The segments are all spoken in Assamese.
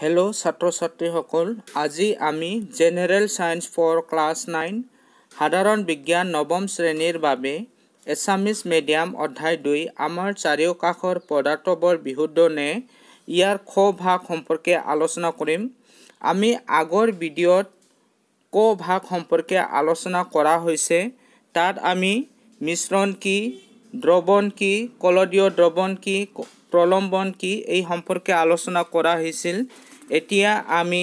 হেল্ল' ছাত্ৰ ছাত্ৰীসকল আজি আমি general science for class nine সাধাৰণ বিজ্ঞান নৱম শ্ৰেণীৰ বাবে এছামিজ মেডিয়াম অধ্যায় দুই আমাৰ চাৰিওকাষৰ পদাৰ্থ বৰ বিশুদ্ধ নে ইয়াৰ খ ভাগ সম্পৰ্কে আলোচনা কৰিম আমি আগৰ ভিডিঅ'ত ক ভাগ সম্পৰ্কে আলোচনা কৰা হৈছে তাত আমি মিশ্ৰণ কি দ্ৰৱণ কি কলদীয় দ্ৰৱণ কি প্ৰলম্বন কি এই সম্পৰ্কে আলোচনা কৰা হৈছিল এতিয়া আমি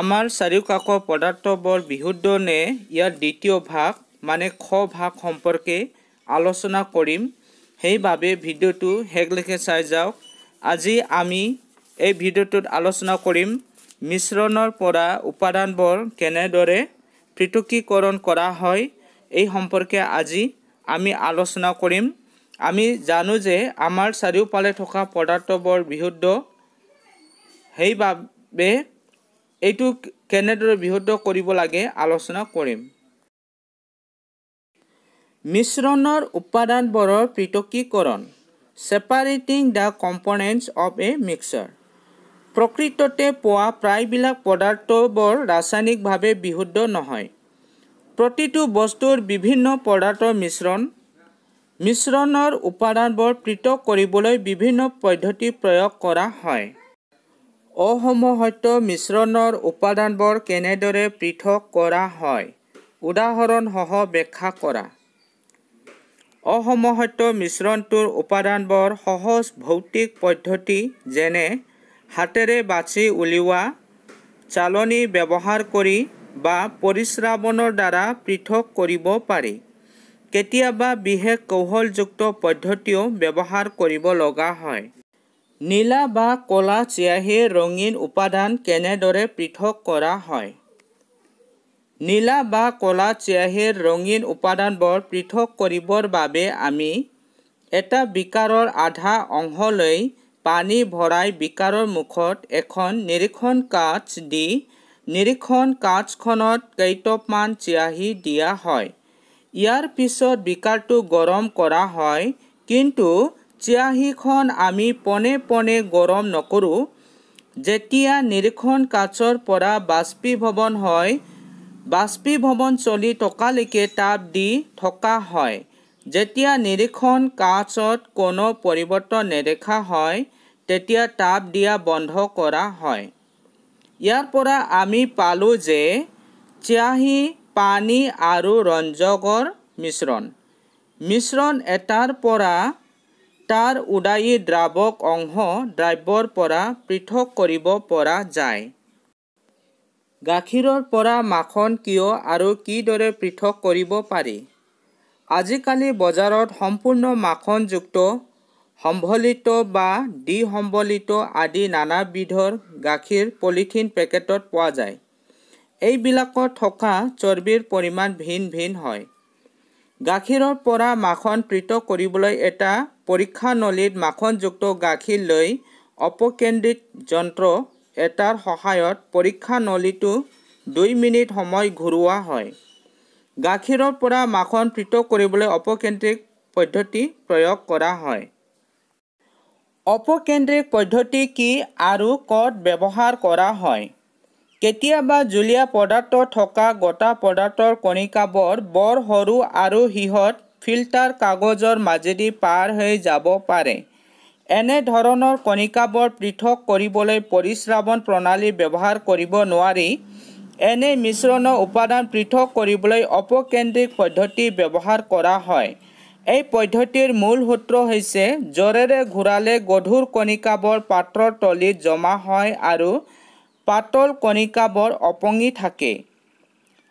আমাৰ চাৰিওকাষৰ পদাৰ্থবোৰ বিশুদ্ধনে ইয়াৰ দ্বিতীয় ভাগ মানে খ ভাগ সম্পৰ্কে আলোচনা কৰিম সেইবাবে ভিডিঅ'টো শেষলৈকে চাই যাওক আজি আমি এই ভিডিঅ'টোত আলোচনা কৰিম মিশ্ৰণৰ পৰা উপাদানবোৰ কেনেদৰে পৃথকীকৰণ কৰা হয় এই সম্পৰ্কে আজি আমি আলোচনা কৰিম আমি জানো যে আমাৰ চাৰিওফালে থকা পদাৰ্থবোৰ বিশুদ্ধ সেইবাবে এইটো কেনেদৰে বৃহত কৰিব লাগে আলোচনা কৰিম মিশ্ৰণৰ উপাদানবোৰৰ পৃথকীকৰণ separating the components of a mixture প্ৰকৃততে পোৱা প্ৰায়বিলাক পদাৰ্থবোৰ ৰাসায়নিকভাৱে বিশুদ্ধ নহয় প্ৰতিটো বস্তুৰ বিভিন্ন পদাৰ্থৰ মিশ্ৰণ মিশ্ৰণৰ উপাদানবোৰ পৃথক কৰিবলৈ বিভিন্ন পদ্ধতি প্ৰয়োগ কৰা হয় অসমহত্য মিশ্ৰণৰ উপাদানবোৰ কেনেদৰে পৃথক কৰা হয় উদাহৰণসহ ব্যাখ্যা কৰা অসমসত্য মিশ্ৰণটোৰ উপাদানবোৰ সহজ ভৌতিক পদ্ধতি যেনে হাতেৰে বাচি উলিওৱা চালনী ব্যৱহাৰ কৰি বা পৰিশ্ৰাৱণৰ দ্বাৰা পৃথক কৰিব পাৰি কেতিয়াবা বিশেষ কৌশলযুক্ত পদ্ধতিও ব্যৱহাৰ কৰিব লগা হয় নীলা বা ক'লা চিয়াহীৰ ৰঙীন উপাদান কেনেদৰে পৃথক কৰা হয় নীলা বা ক'লা চিয়াহীৰ ৰঙীন উপাদানবোৰ পৃথক কৰিবৰ বাবে আমি এটা বিকাৰৰ আধা অংশলৈ পানী ভৰাই বিকাৰৰ মুখত এখন নিৰীক্ষণ কাঁচ দি নিৰীক্ষণ কাঁচখনত কেইটপমান চিয়াহী দিয়া হয় ইয়াৰ পিছত বিকাৰটো গৰম কৰা হয় কিন্তু চিয়াহীখন আমি পনে পনে গৰম নকৰোঁ যেতিয়া নিৰীক্ষণ কাঁচৰ পৰা বাষ্পীভৱন হয় বাষ্পীভৱন চলি থকালৈকে তাপ দি থকা হয় যেতিয়া নিৰীক্ষণ কাঁচত কোনো পৰিৱৰ্তন নেদেখা হয় তেতিয়া তাপ দিয়া বন্ধ কৰা হয় ইয়াৰ পৰা আমি পালোঁ যে চিয়াহী পানী আৰু ৰঞ্জকৰ মিশ্ৰণ মিশ্ৰণ এটাৰ পৰা তাৰ উদায়ী দ্ৰাৱক অংশ দ্ৰব্যৰ পৰা পৃথক কৰিব পৰা যায় গাখীৰৰ পৰা মাখন কিয় আৰু কিদৰে পৃথক কৰিব পাৰি আজিকালি বজাৰত সম্পূৰ্ণ মাখনযুক্ত সম্বলিত বা ডি সম্বলিত আদি নানাবিধৰ গাখীৰ পলিথিন পেকেটত পোৱা যায় এইবিলাকত থকা চৰ্বিৰ পৰিমাণ ভিন ভিন হয় গাখীৰৰ পৰা মাখন পৃথক কৰিবলৈ এটা পৰীক্ষা নলীত মাখনযুক্ত গাখীৰ লৈ অপকেন্দ্ৰিক যন্ত্ৰ এটাৰ সহায়ত পৰীক্ষা নলীটো দুই মিনিট সময় ঘূৰোৱা হয় গাখীৰৰ পৰা মাখন পৃথক কৰিবলৈ অপকেন্দ্ৰিক পদ্ধতি প্ৰয়োগ কৰা হয় অপকেন্দ্ৰিক পদ্ধতি কি আৰু ক'ত ব্যৱহাৰ কৰা হয় কেতিয়াবা জুলীয়া পদাৰ্থ থকা গোটা পদাৰ্থৰ কণিকাবোৰ বৰ সৰু আৰু সিহঁত ফিল্টাৰ কাগজৰ মাজেদি পাৰ হৈ যাব পাৰে এনেধৰণৰ কণিকাবোৰ পৃথক কৰিবলৈ পৰিশ্ৰাৱণ প্ৰণালী ব্যৱহাৰ কৰিব নোৱাৰি এনে মিশ্ৰণৰ উপাদান পৃথক কৰিবলৈ অপকেন্দ্ৰিক পদ্ধতি ব্যৱহাৰ কৰা হয় এই পদ্ধতিৰ মূল সূত্ৰ হৈছে জ্বৰেৰে ঘূৰালে গধুৰ কণিকাবোৰ পাত্ৰৰ তলিত জমা হয় আৰু পাতল কণিকাবোৰ অপঙি থাকে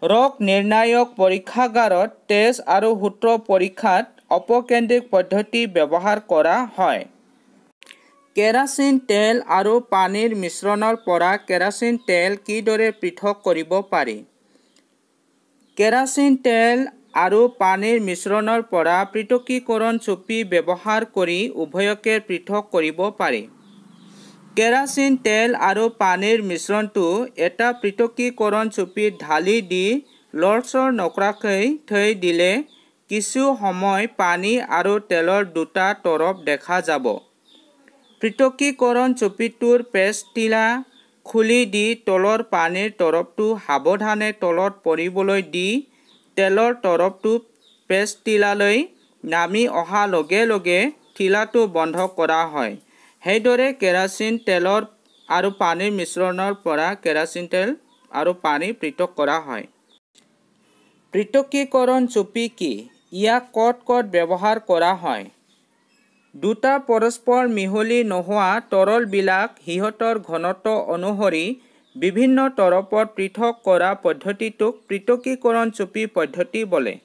ৰোগ নিৰ্ণায়ক পৰীক্ষাগাৰত তেজ আৰু সূত্ৰ পৰীক্ষাত অপকেন্দ্ৰিক পদ্ধতি ব্যৱহাৰ কৰা হয় কেৰাচিন তেল আৰু পানীৰ মিশ্ৰণৰ পৰা কেৰাচিন তেল কিদৰে পৃথক কৰিব পাৰি কেৰাচিন তেল আৰু পানীৰ মিশ্ৰণৰ পৰা পৃথকীকৰণ চুপি ব্যৱহাৰ কৰি উভয়কে পৃথক কৰিব পাৰি কেৰাচিন তেল আৰু পানীৰ মিশ্ৰণটো এটা পৃথকীকৰণ চুপিত ঢালি দি লৰচৰ নকৰাকৈ থৈ দিলে কিছু সময় পানী আৰু তেলৰ দুটা তৰফ দেখা যাব পৃথকীকৰণ চুপিটোৰ পেষ্টিলা খুলি দি তলৰ পানীৰ তৰপটো সাৱধানে তলত পৰিবলৈ দি তেলৰ তৰপটো পেষ্টিলালৈ নামি অহাৰ লগে লগে ঠিলাটো বন্ধ কৰা হয় সেইদৰে কেৰাচিন তেলৰ আৰু পানীৰ মিশ্ৰণৰ পৰা কেৰাচিন তেল আৰু পানী পৃথক কৰা হয় পৃথকীকৰণ চুপি কি ইয়াক কট কট ব্যৱহাৰ কৰা হয় দুটা পৰস্পৰ মিহলি নোহোৱা তৰলবিলাক সিহঁতৰ ঘনত্ব অনুসৰি বিভিন্ন তৰপত পৃথক কৰা পদ্ধতিটোক পৃথকীকৰণ চুপি পদ্ধতি বোলে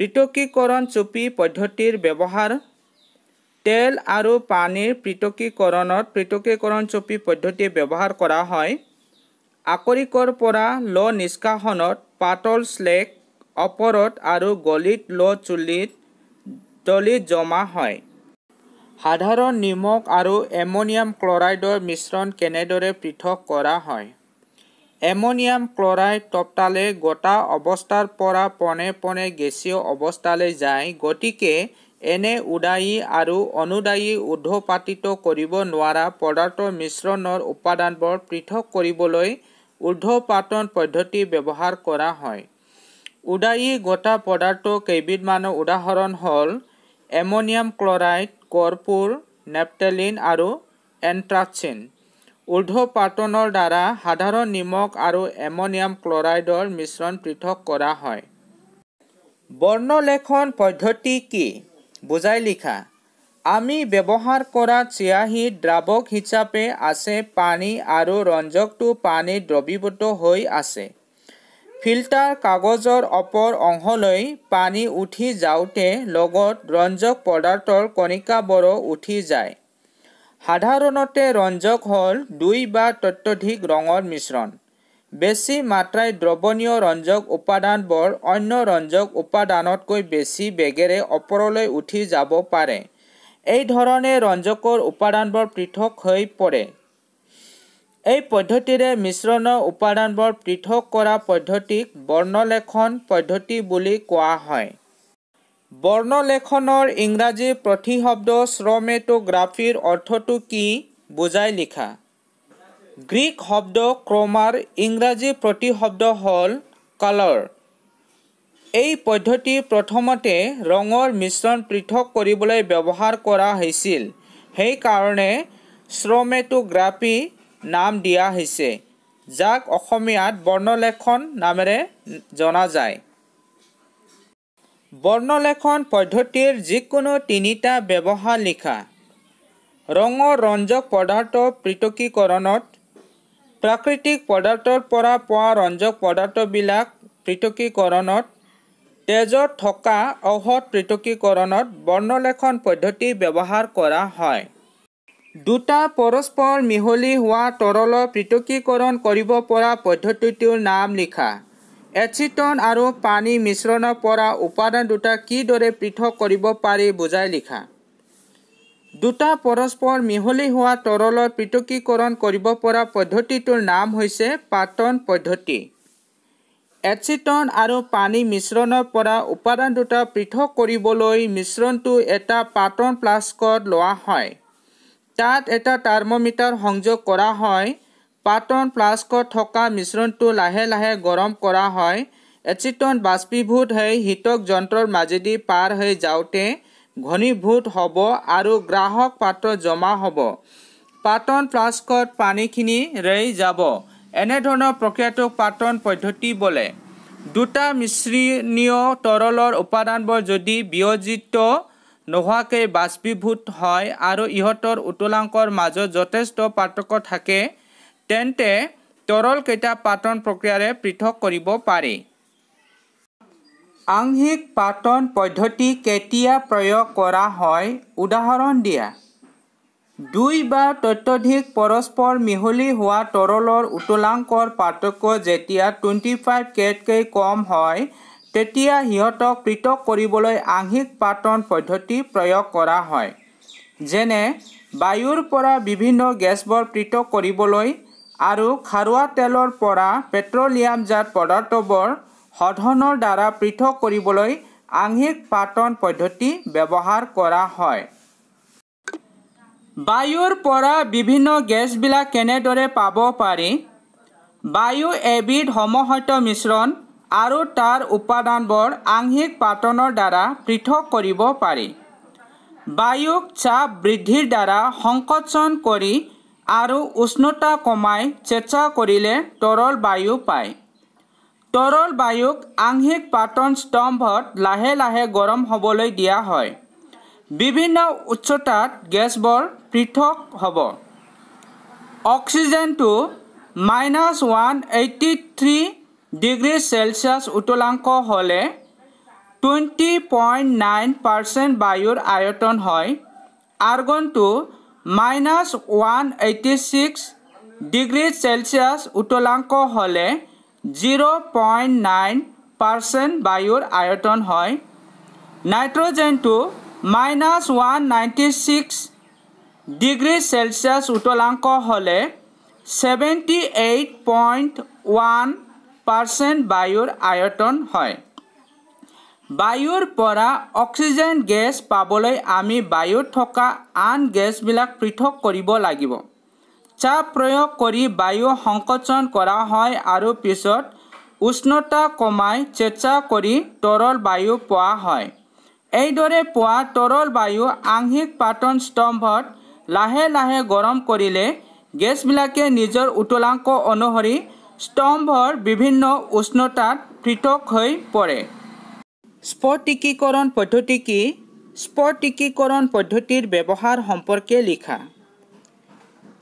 পৃথকীকৰণ চুপি পদ্ধতিৰ ব্যৱহাৰ তেল আৰু পানীৰ পৃথকীকৰণত পৃথকীকৰণ চপি পদ্ধতি ব্যৱহাৰ কৰা হয় আকৰিকৰ পৰা ল নিষ্কাশনত পাতল শ্লেক অপৰত আৰু গলিত ল চুলিত দলিত জমা হয় সাধাৰণ নিমখ আৰু এমনিয়াম ক্লৰাইডৰ মিশ্ৰণ কেনেদৰে পৃথক কৰা হয় এমনিয়াম ক্লৰাইড টপটালে গোটা অৱস্থাৰ পৰা পনে পনে গেছীয় অৱস্থালৈ যায় গতিকে এনে উদায়ী আৰু অনুদায়ী উদ্ধপাতিত কৰিব নোৱাৰা পদাৰ্থ মিশ্ৰণৰ উপাদানবোৰ পৃথক কৰিবলৈ উৰ্ধপাতন পদ্ধতি ব্যৱহাৰ কৰা হয় উদায়ী গোটা পদাৰ্থ কেইবিধমানৰ উদাহৰণ হ'ল এমনিয়াম ক্লৰাইড কৰ্পুৰ নেপটেলিন আৰু এণ্ট্ৰাক্সিন উৰ্ধপাতনৰ দ্বাৰা সাধাৰণ নিমখ আৰু এমনিয়াম ক্লৰাইডৰ মিশ্ৰণ পৃথক কৰা হয় বৰ্ণলেখন পদ্ধতি কি বুজাই লিখা আমি ব্যৱহাৰ কৰা চিয়াহী দ্ৰাৱক হিচাপে আছে পানী আৰু ৰঞ্জকটো পানীত দ্ৰৱীভূত হৈ আছে ফিল্টাৰ কাগজৰ ওপৰ অংশলৈ পানী উঠি যাওঁতে লগত ৰঞ্জক পদাৰ্থৰ কণিকাবোৰো উঠি যায় সাধাৰণতে ৰঞ্জক হ'ল দুই বা তত্যধিক ৰঙৰ মিশ্ৰণ বেছি মাত্ৰাই দ্ৰৱণীয় ৰঞ্জক উপাদানবোৰ অন্য ৰঞ্জক উপাদানতকৈ বেছি বেগেৰে ওপৰলৈ উঠি যাব পাৰে এই ধৰণে ৰঞ্জকৰ উপাদানবোৰ পৃথক হৈ পৰে এই পদ্ধতিৰে মিশ্ৰণৰ উপাদানবোৰ পৃথক কৰা পদ্ধতিক বৰ্ণলেখন পদ্ধতি বুলি কোৱা হয় বৰ্ণলেখনৰ ইংৰাজী প্ৰতিশব্দ শ্ৰমেটোগ্ৰাফীৰ অৰ্থটো কি বুজাই লিখা গ্ৰীক শব্দ ক্ৰমাৰ ইংৰাজী প্ৰতিশব্দ হ'ল কালাৰ এই পদ্ধতি প্ৰথমতে ৰঙৰ মিশ্ৰণ পৃথক কৰিবলৈ ব্যৱহাৰ কৰা হৈছিল সেইকাৰণে শ্ৰমেটোগ্ৰাফী নাম দিয়া হৈছে যাক অসমীয়াত বৰ্ণলেখন নামেৰে জনা যায় বৰ্ণলেখন পদ্ধতিৰ যিকোনো তিনিটা ব্যৱহাৰ লিখা ৰঙৰ ৰঞ্জক পদাৰ্থ পৃথকীকৰণত প্ৰাকৃতিক পদাৰ্থৰ পৰা পোৱা ৰঞ্জক পদাৰ্থবিলাক পৃথকীকৰণত তেজত থকা ঔষধ পৃথকীকৰণত বৰ্ণলেখন পদ্ধতি ব্যৱহাৰ কৰা হয় দুটা পৰস্পৰ মিহলি হোৱা তৰলৰ পৃথকীকৰণ কৰিব পৰা পদ্ধতিটোৰ নাম লিখা এচিটন আৰু পানী মিশ্ৰণৰ পৰা উপাদান দুটা কিদৰে পৃথক কৰিব পাৰি বুজাই লিখা দুটা পৰস্পৰ মিহলি হোৱা তৰলৰ পৃথকীকৰণ কৰিব পৰা পদ্ধতিটোৰ নাম হৈছে পাতন পদ্ধতি এচিটন আৰু পানী মিশ্ৰণৰ পৰা উপাদান দুটা পৃথক কৰিবলৈ মিশ্ৰণটো এটা পাতন প্লাস্কত লোৱা হয় তাত এটা টাৰ্মমিটাৰ সংযোগ কৰা হয় পাতন প্লাষ্কত থকা মিশ্ৰণটো লাহে লাহে গৰম কৰা হয় এচিটন বাষ্পীভূত হৈ হিতক যন্ত্ৰৰ মাজেদি পাৰ হৈ যাওঁতে ঘনীভূত হ'ব আৰু গ্ৰাহক পাত্ৰ জমা হ'ব পাতন ফ্লাস্কত পানীখিনি ৰৈ যাব এনেধৰণৰ প্ৰক্ৰিয়াটোক পাটন পদ্ধতি বোলে দুটা মিশ্ৰণীয় তৰলৰ উপাদানবোৰ যদি বিয়োজিত নোহোৱাকৈ বাষ্পীভূত হয় আৰু ইহঁতৰ উতলাংকৰ মাজত যথেষ্ট পাৰ্থক্য থাকে তেন্তে তৰলকেইটা পাতন প্ৰক্ৰিয়াৰে পৃথক কৰিব পাৰি আংশিক পাতন পদ্ধতি কেতিয়া প্ৰয়োগ কৰা হয় উদাহৰণ দিয়া দুই বা তত্যধিক পৰস্পৰ মিহলি হোৱা তৰলৰ উতলাংকৰ পাৰ্থক্য যেতিয়া টুৱেণ্টি ফাইভ কেতকৈ কম হয় তেতিয়া সিহঁতক পৃথক কৰিবলৈ আংশিক পাতন পদ্ধতি প্ৰয়োগ কৰা হয় যেনে বায়ুৰ পৰা বিভিন্ন গেছবোৰ পৃথক কৰিবলৈ আৰু খাৰুৱা তেলৰ পৰা পেট্ৰলিয়ামজাত পদাৰ্থবোৰ সাধনৰ দ্বাৰা পৃথক কৰিবলৈ আংহিক পাতন পদ্ধতি ব্যৱহাৰ কৰা হয় বায়ুৰ পৰা বিভিন্ন গেছবিলাক কেনেদৰে পাব পাৰি বায়ু এবিধ সমহত্য মিশ্ৰণ আৰু তাৰ উপাদানবোৰ আংহিক পাতনৰ দ্বাৰা পৃথক কৰিব পাৰি বায়ুক চাপ বৃদ্ধিৰ দ্বাৰা সংকোচন কৰি আৰু উষ্ণতা কমাই চেচা কৰিলে তৰল বায়ু পায় তৰল বায়ুক আংশিক পাতন স্তম্ভত লাহে লাহে গৰম হ'বলৈ দিয়া হয় বিভিন্ন উচ্চতাত গেছবোৰ পৃথক হ'ব অক্সিজেনটো minus one eighty three degree Celsius উতলাংক হ'লে টুৱেণ্টি পইণ্ট নাইন পাৰ্চেণ্ট বায়ুৰ আয়তন হয় আৰ্গনটো minus one eighty six degree Celsius উতলাংক হ'লে জিৰ' পইণ্ট নাইন পাৰ্চেণ্ট বায়ুৰ আয়তন হয় নাইট্ৰজেনটো minus one ninety six degree Celsius উতলাংক হ'লে seventy eight point one percent বায়ুৰ আয়তন হয় বায়ুৰ পৰা অক্সিজেন গেছ পাবলৈ আমি বায়ুত থকা আন গেছবিলাক পৃথক কৰিব লাগিব চাপ প্ৰয়োগ কৰি বায়ু সংকোচন কৰা হয় আৰু পিছত উষ্ণতা কমাই চেঁচা কৰি তৰল বায়ু পোৱা হয় এইদৰে পোৱা তৰল বায়ু আংশিক পাতন স্তম্ভত লাহে লাহে গৰম কৰিলে গেছবিলাকে নিজৰ উতলাংক অনুসৰি স্তম্ভৰ বিভিন্ন উষ্ণতাত পৃথক হৈ পৰে স্পটিকীকৰণ পদ্ধতি কি স্পটিকীকৰণ পদ্ধতিৰ ব্যৱহাৰ সম্পৰ্কে লিখা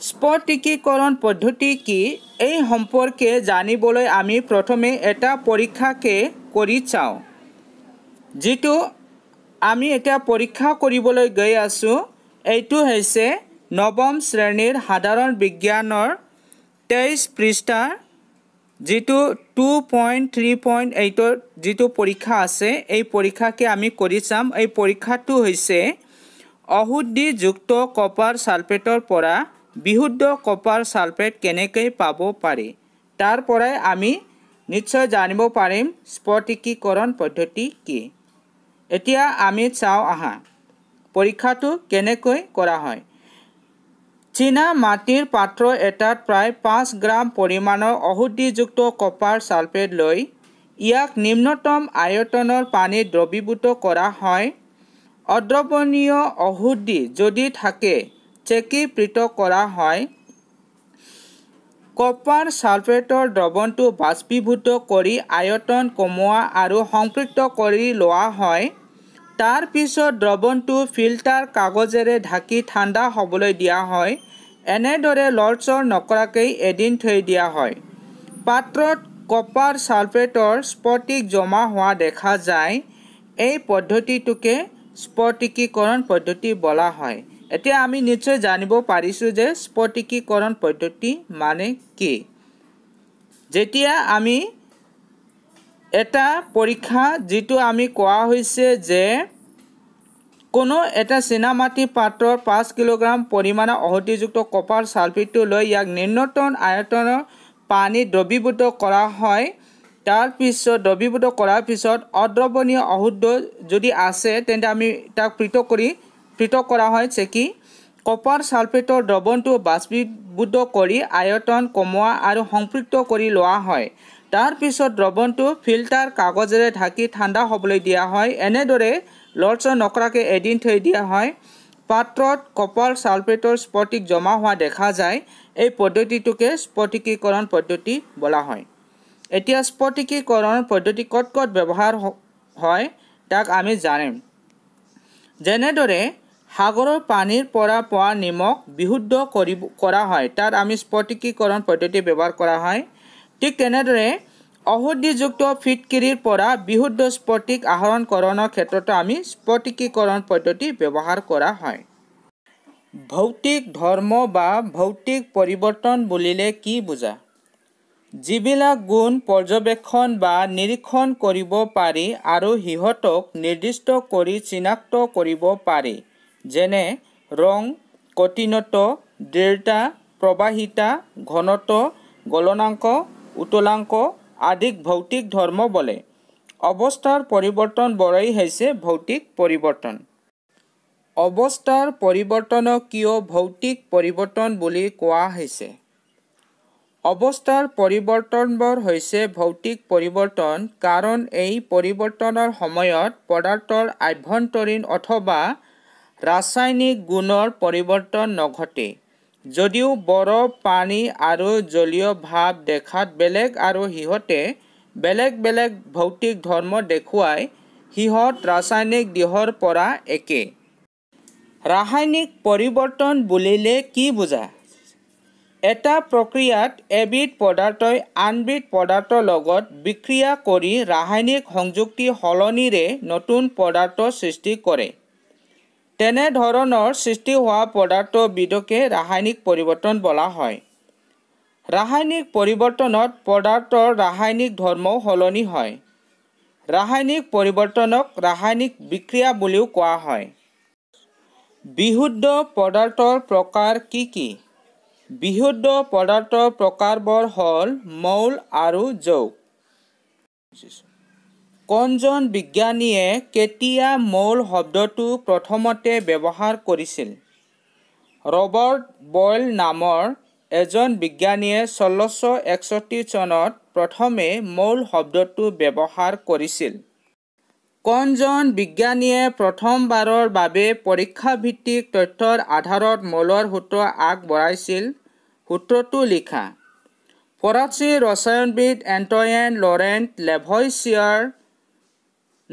স্পটিকীকৰণ পদ্ধতি কি এই সম্পৰ্কে জানিবলৈ আমি প্ৰথমে এটা পৰীক্ষাকে কৰি চাওঁ যিটো আমি এতিয়া পৰীক্ষা কৰিবলৈ গৈ আছোঁ এইটো হৈছে নৱম শ্ৰেণীৰ সাধাৰণ বিজ্ঞানৰ তেইছ পৃষ্ঠা যিটো টু পইণ্ট থ্ৰী পইণ্ট এইটৰ যিটো পৰীক্ষা আছে এই পৰীক্ষাকে আমি কৰি চাম এই পৰীক্ষাটো হৈছে অশুদ্ধিযুক্ত কপাৰ ছালফেটৰ পৰা বিশুদ্ধ কপাৰ ছালফেট কেনেকৈ পাব পাৰি তাৰ পৰাই আমি নিশ্চয় জানিব পাৰিম স্ফটিকীকৰণ পদ্ধতি কি এতিয়া আমি চাওঁ আহা পৰীক্ষাটো কেনেকৈ কৰা হয় চীনা মাটিৰ পাত্ৰ এটাত প্ৰায় পাঁচ গ্ৰাম পৰিমাণৰ ঔষধিযুক্ত কপাৰ ছালফেট লৈ ইয়াক নিম্নতম আয়তনৰ পানী দ্ৰৱীভূত কৰা হয় অদ্ৰৱণীয় ঔষধি যদি থাকে চেকীকৃত কৰা হয় কপাৰ ছালফেটৰ দ্ৰৱণটো বাষ্পীভূত কৰি আয়তন কমোৱা আৰু সংপৃক্ত কৰি লোৱা হয় তাৰপিছত দ্ৰৱণটো ফিল্টাৰ কাগজেৰে ঢাকি ঠাণ্ডা হ'বলৈ দিয়া হয় এনেদৰে লৰচৰ নকৰাকৈ এদিন থৈ দিয়া হয় পাত্ৰত কপাৰ ছালফেটৰ স্ফটিক জমা হোৱা দেখা যায় এই পদ্ধতিটোকে স্ফটিকীকৰণ পদ্ধতি বলা হয় এতিয়া আমি নিশ্চয় জানিব পাৰিছোঁ যে স্ফটিকীকৰণ পদ্ধতি মানে কি যেতিয়া আমি এটা পৰীক্ষা যিটো আমি কোৱা হৈছে যে কোনো এটা চীনামাটি পাত্ৰৰ পাঁচ কিলোগ্ৰাম পৰিমাণৰ অহতিযুক্ত কপাৰ চালফিটটো লৈ ইয়াক নিম্নতম আয়তনৰ পানী দ্ৰবীভূত কৰা হয় তাৰপিছত দ্ৰৱীভূত কৰাৰ পিছত অদ্ৰৱনীয় অশুদ্ধ যদি আছে তেন্তে আমি তাক পৃথক কৰি পৃথক কৰা হয় চেকি কপাৰ ছালফেটৰ দ্ৰবণটি বাষ্পীভূত কৰি আয়তন কমোৱা আৰু সংপৃক্ত কৰি লোৱা হয় তাৰপৰ দ্ৰবণটি ফিল্টাৰ কাগজেৰে ঢাকি ঠাণ্ডা হ'বলৈ দিয়া হয় এনেদৰে লৰ্চ নকৰাকৈ এদিন থৈ দিয়া হয় পাত্ৰত কপাৰ ছালফেটৰ স্ফটিক জমা হোৱা দেখা যায় এই পদ্ধতিটোকে স্ফটিকীকৰণ পদ্ধতি বলা হয় এতিয়া স্ফটিকীকৰণ পদ্ধতি ক'ত ক'ত ব্যৱহাৰ হয় তাক আমি জানিম যেনেদৰে সাগৰৰ পানীৰ পৰা পোৱা নিমখ বিশুদ্ধ কৰি কৰা হয় তাত আমি স্ফটিকীকৰণ পদ্ধতি ব্যৱহাৰ কৰা হয় ঠিক তেনেদৰে ঔষধিযুক্ত ফিটকিৰিৰ পৰা বিশুদ্ধ স্ফটিক আহৰণকৰণৰ ক্ষেত্ৰতো আমি স্ফটিকীকৰণ পদ্ধতি ব্যৱহাৰ কৰা হয় ভৌতিক ধৰ্ম বা ভৌতিক পৰিৱৰ্তন বুলিলে কি বুজা যিবিলাক গুণ পৰ্যবেক্ষণ বা নিৰীক্ষণ কৰিব পাৰি আৰু সিহঁতক নিৰ্দিষ্ট কৰি চিনাক্ত কৰিব পাৰি যেনে ৰং কঠিনত দৃঢ়তা প্ৰবাহিতা ঘনত গলনাংক উতলাংক আদিক ভৌতিক ধৰ্ম বোলে অৱস্থাৰ পৰিৱৰ্তন বৰাই হৈছে ভৌতিক পৰিৱৰ্তন অৱস্থাৰ পৰিৱৰ্তনক কিয় ভৌতিক পৰিৱৰ্তন বুলি কোৱা হৈছে অৱস্থাৰ পৰিৱৰ্তনবোৰ হৈছে ভৌতিক পৰিৱৰ্তন কাৰণ এই পৰিৱৰ্তনৰ সময়ত পদাৰ্থৰ আভ্যন্তৰীণ অথবা ৰাসায়নিক গুণৰ পৰিৱৰ্তন নঘটে যদিও বৰফ পানী আৰু জলীয় ভাৱ দেখাত বেলেগ আৰু সিহঁতে বেলেগ বেলেগ ভৌতিক ধৰ্ম দেখুৱাই সিহঁত ৰাসায়নিক দেহৰ পৰা একে ৰাসায়নিক পৰিৱৰ্তন বুলিলে কি বুজা এটা প্ৰক্ৰিয়াত এবিধ পদাৰ্থই আনবিধ পদাৰ্থৰ লগত বিক্ৰিয়া কৰি ৰাসায়নিক সংযুক্তি সলনিৰে নতুন পদাৰ্থ সৃষ্টি কৰে তেনেধৰণৰ সৃষ্টি হোৱা পদাৰ্থবিধকে ৰাসায়নিক পৰিৱৰ্তন বলা হয় ৰাসায়নিক পৰিৱৰ্তনত পদাৰ্থৰ ৰাসায়নিক ধৰ্ম সলনি হয় ৰাসায়নিক পৰিৱৰ্তনক ৰাসায়নিক বিক্ৰিয়া বুলিও কোৱা হয় বিশুদ্ধ পদাৰ্থৰ প্ৰকাৰ কি কি বিশুদ্ধ পদাৰ্থৰ প্ৰকাৰবোৰ হ'ল মৌল আৰু যৌগ কোনজন বিজ্ঞানীয়ে কেতিয়া মৌল শব্দটো প্ৰথমতে ব্যৱহাৰ কৰিছিল ৰবাৰ্ট বইল নামৰ এজন বিজ্ঞানীয়ে ষোল্লশ একষষ্ঠি চনত প্ৰথমে মৌল শব্দটো ব্যৱহাৰ কৰিছিল কোনজন বিজ্ঞানীয়ে প্ৰথমবাৰৰ বাবে পৰীক্ষাভিত্তিক তথ্যৰ আধাৰত মৌলৰ সূত্ৰ আগবঢ়াইছিল সূত্ৰটো লিখা ফৰাচী ৰসায়নবিদ এণ্টয়েন লৰেণ্ট লেভইচিয়াৰ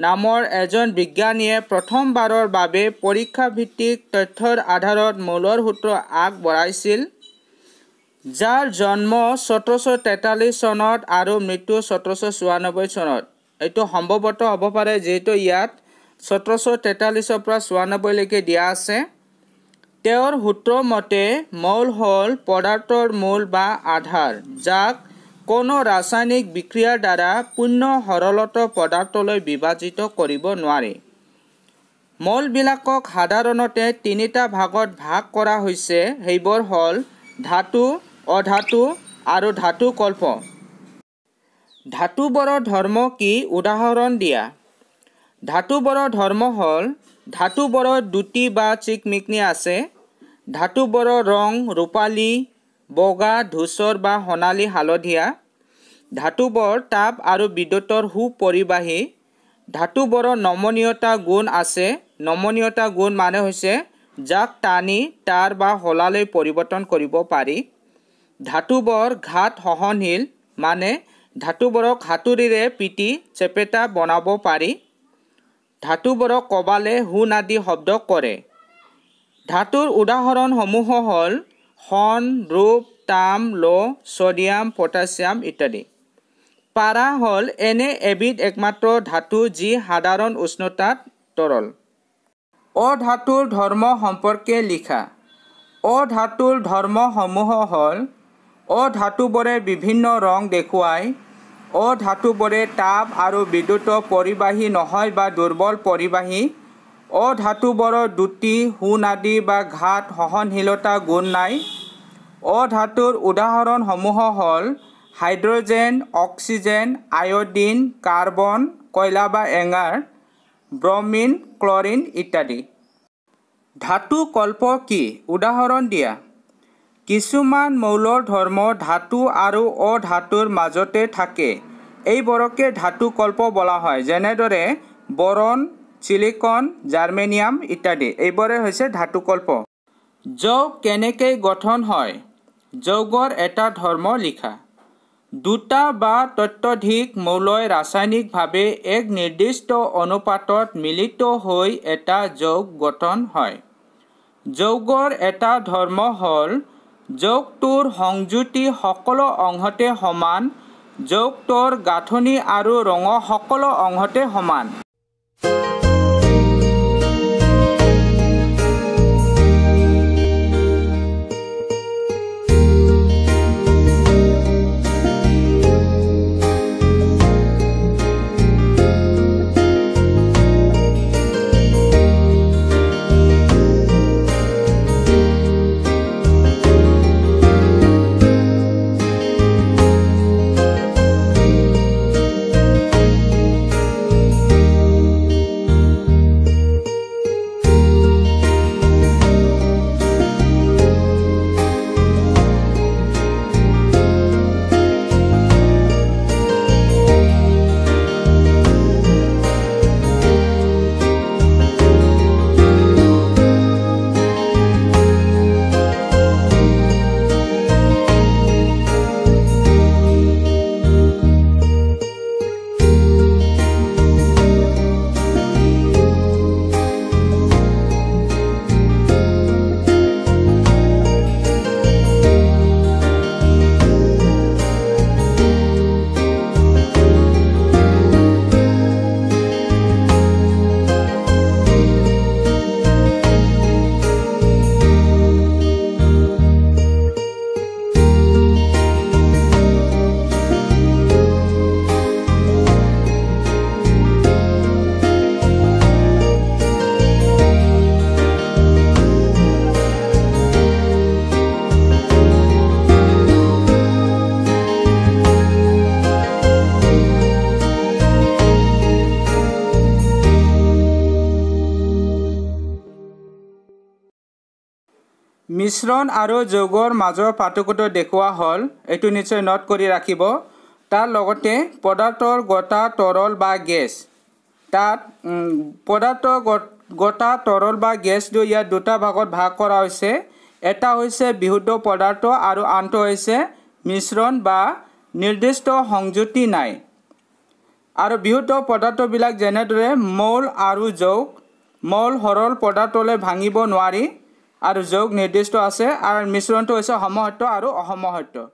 নামৰ এজন বিজ্ঞানীয়ে প্ৰথমবাৰৰ বাবে পৰীক্ষাভিত্তিক তথ্যৰ আধাৰত মৌলৰ সূত্ৰ আগবঢ়াইছিল যাৰ জন্ম সোতৰশ তেতাল্লিছ চনত আৰু মৃত্যু সোতৰশ চৌৰানব্বৈ চনত এইটো সম্ভৱত হ'ব পাৰে যিহেতু ইয়াত সোতৰশ তেতাল্লিছৰ পৰা চৌৰানব্বৈলৈকে দিয়া আছে তেওঁৰ সূত্ৰমতে মৌল হ'ল পদাৰ্থৰ মূল বা আধাৰ যাক কোনো ৰাসায়নিক বিক্ৰিয়াৰ দ্বাৰা পূৰ্ণ সৰলত পদাৰ্থলৈ বিভাজিত কৰিব নোৱাৰে মলবিলাকক সাধাৰণতে তিনিটা ভাগত ভাগ কৰা হৈছে সেইবোৰ হ'ল ধাতু অধাতু আৰু ধাতুকল্প ধাতুবোৰৰ ধৰ্ম কি উদাহৰণ দিয়া ধাতুবোৰৰ ধৰ্ম হ'ল ধাতুবোৰত দুটি বা চিকমিকনি আছে ধাতুবোৰৰ ৰং ৰূপালী বগা ধূচৰ বা সোণালী হালধীয়া ধাতুবোৰ তাপ আৰু বিদ্যুতৰ সুপৰিবাহী ধাতুবোৰৰ নমনীয়তা গুণ আছে নমনীয়তা গুণ মানে হৈছে যাক টানি তাৰ বা শলালৈ পৰিৱৰ্তন কৰিব পাৰি ধাতুবোৰ ঘাট সহনশীল মানে ধাতুবোৰক হাতুৰিৰে পিটি চেপেটা বনাব পাৰি ধাতুবোৰক কবালে সুনাদি শব্দ কৰে ধাতুৰ উদাহৰণসমূহ হ'ল হন ৰূপ তাম ল' ছডিয়াম পটাছিয়াম ইত্যাদি পাৰা হ'ল এনে এবিধ একমাত্ৰ ধাতু যি সাধাৰণ উষ্ণতাত তৰল অ ধাতুৰ ধৰ্ম সম্পৰ্কে লিখা অ ধাতুৰ ধৰ্মসমূহ হ'ল অ ধাতুবোৰে বিভিন্ন ৰং দেখুৱাই অ ধাতুবোৰে তাপ আৰু বিদ্যুতৰ পৰিবাহী নহয় বা দুৰ্বল পৰিবাহী অ ধাতুবোৰৰ দুটি সুনাদি বা ঘাত সহনশীলতা গুণ নাই অ ধাতুৰ উদাহৰণসমূহ হ'ল হাইড্ৰজেন অক্সিজেন আয়ডিন কাৰ্বন কয়লা বা এঙাৰ ব্ৰমিন ক্লৰিন ইত্যাদি ধাতুকল্প কি উদাহৰণ দিয়া কিছুমান মৌলৰ ধৰ্ম ধাতু আৰু অ ধাতুৰ মাজতে থাকে এইবোৰকে ধাতুকল্প বলা হয় যেনেদৰে বৰণ চিলিকন জাৰ্মেনিয়াম ইত্যাদি এইবোৰে হৈছে ধাতুকল্প যৌগ কেনেকৈ গঠন হয় যৌগৰ এটা ধৰ্ম লিখা দুটা বা তত্যধিক মৌলই ৰাসায়নিকভাৱে এক নিৰ্দিষ্ট অনুপাতত মিলিত হৈ এটা যৌগ গঠন হয় যৌগৰ এটা ধৰ্ম হ'ল যৌগটোৰ সংযুতি সকলো অংশতে সমান যৌগটোৰ গাঁথনি আৰু ৰঙৰ সকলো অংশতে সমান মিশ্ৰণ আৰু যোগৰ মাজৰ পাৰ্থক্যটো দেখুওৱা হ'ল এইটো নিশ্চয় নোট কৰি ৰাখিব তাৰ লগতে পদাৰ্থৰ গতা তৰল বা গেছ তাত পদাৰ্থ গতা তৰল বা গেছটো ইয়াত দুটা ভাগত ভাগ কৰা হৈছে এটা হৈছে বিশুদ্ধ পদাৰ্থ আৰু আনটো হৈছে মিশ্ৰণ বা নিৰ্দিষ্ট সংযুতি নাই আৰু বিহুত পদাৰ্থবিলাক যেনেদৰে মৌল আৰু যৌগ মৌল সৰল পদাৰ্থলৈ ভাঙিব নোৱাৰি আৰু যোগ নিৰ্দিষ্ট আছে আৰু মিশ্ৰণটো হৈছে সমহত্ব আৰু অসমহত্ব